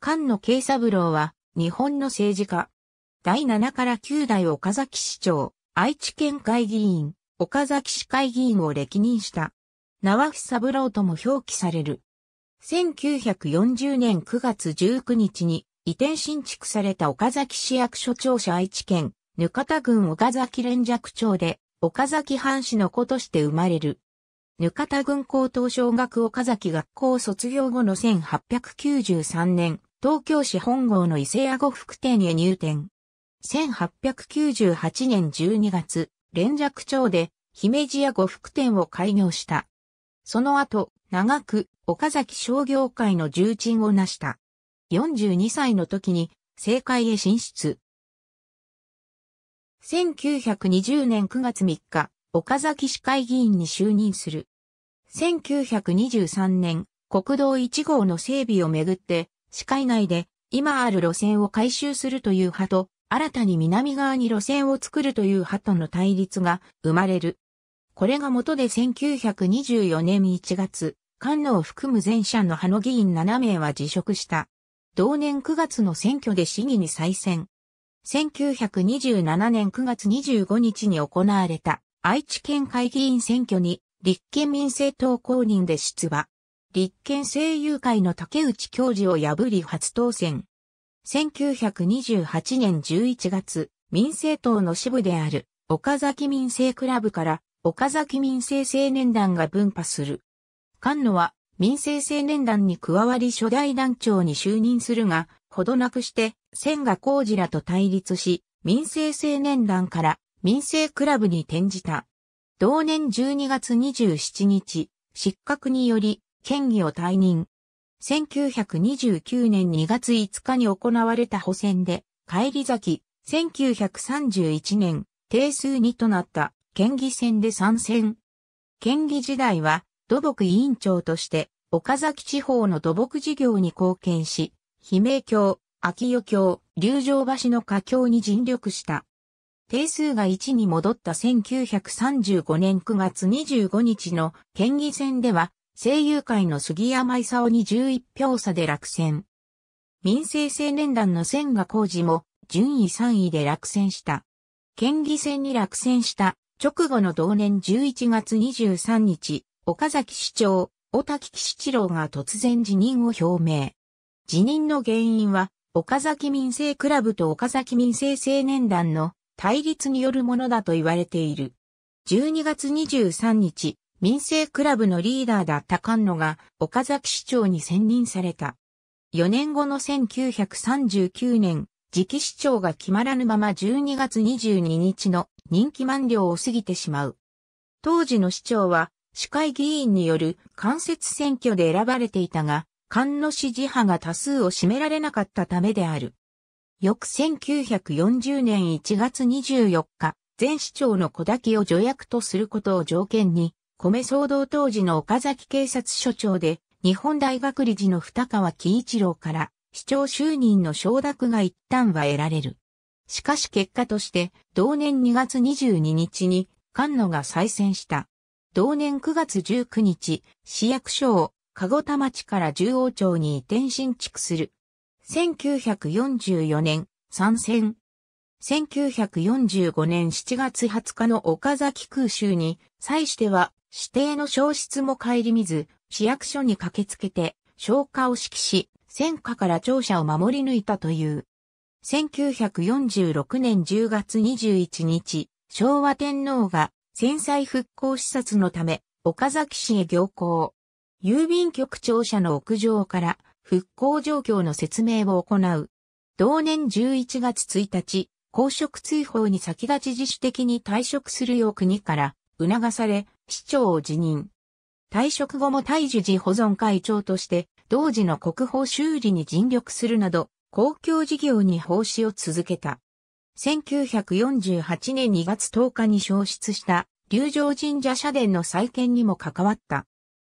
菅野慶三郎は、日本の政治家。第7から9代岡崎市長、愛知県会議員、岡崎市会議員を歴任した。縄久三郎とも表記される。1940年9月19日に移転新築された岡崎市役所庁舎愛知県、ぬた郡岡崎連雀町で、岡崎藩士の子として生まれる。ぬた郡高等小学岡崎学校卒業後の1893年、東京市本郷の伊勢屋呉服店へ入店。1898年12月、連雀町で姫路屋呉服店を開業した。その後、長く岡崎商業会の重鎮を成した。42歳の時に政界へ進出。1920年9月3日、岡崎市会議員に就任する。1923年、国道1号の整備をめぐって、市会内で今ある路線を改修するという派と、新たに南側に路線を作るという派との対立が生まれる。これが元で1924年1月、官能を含む前社の派の議員7名は辞職した。同年9月の選挙で市議に再選。1927年9月25日に行われた愛知県会議員選挙に立憲民政党公認で出馬。立憲声優会の竹内教授を破り初当選。1928年11月、民政党の支部である岡崎民生クラブから岡崎民生青年団が分派する。菅野は民生青年団に加わり初代団長に就任するが、ほどなくして千賀浩二らと対立し、民生青年団から民生クラブに転じた。同年12月27日、失格により県議を退任。1929年2月5日に行われた補選で、帰り咲き、1931年、定数2となった県議選で参戦。県議時代は土木委員長として岡崎地方の土木事業に貢献し、悲鳴橋、秋代橋、龍城橋の架橋に尽力した。定数が1に戻った1935年9月25日の県議選では声優界の杉山勲に11票差で落選。民生青年団の千賀浩二も順位3位で落選した。県議選に落選した直後の同年11月23日、岡崎市長、小滝吉郎が突然辞任を表明。辞任の原因は、岡崎民生クラブと岡崎民生青年団の対立によるものだと言われている。12月23日、民生クラブのリーダーだった菅野が岡崎市長に選任された。4年後の1939年、次期市長が決まらぬまま12月22日の任期満了を過ぎてしまう。当時の市長は市会議員による間接選挙で選ばれていたが、菅野支持派が多数を占められなかったためである。翌1940年1月24日、前市長の小滝を助役とすることを条件に、米騒動当時の岡崎警察署長で、日本大学理事の二川喜一郎から、市長就任の承諾が一旦は得られる。しかし結果として、同年2月22日に、菅野が再選した。同年9月19日、市役所を、籠田町から十王町に移転新築する。1944年、参戦。1945年7月20日の岡崎空襲に、際しては指定の消失も顧みず、市役所に駆けつけて、消火を指揮し、戦火から庁舎を守り抜いたという。1946年10月21日、昭和天皇が戦災復興視察のため、岡崎市へ行行。郵便局庁舎の屋上から復興状況の説明を行う。同年11月1日、公職追放に先立ち自主的に退職するよう国から促され、市長を辞任。退職後も大樹寺保存会長として、同時の国宝修理に尽力するなど、公共事業に奉仕を続けた。1948年2月10日に消失した、龍城神社社殿の再建にも関わった。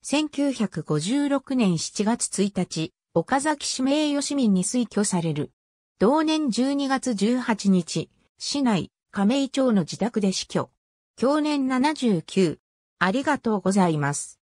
1956年7月1日、岡崎市名誉市民に推挙される。同年12月18日、市内、亀井町の自宅で死去。去年79。ありがとうございます。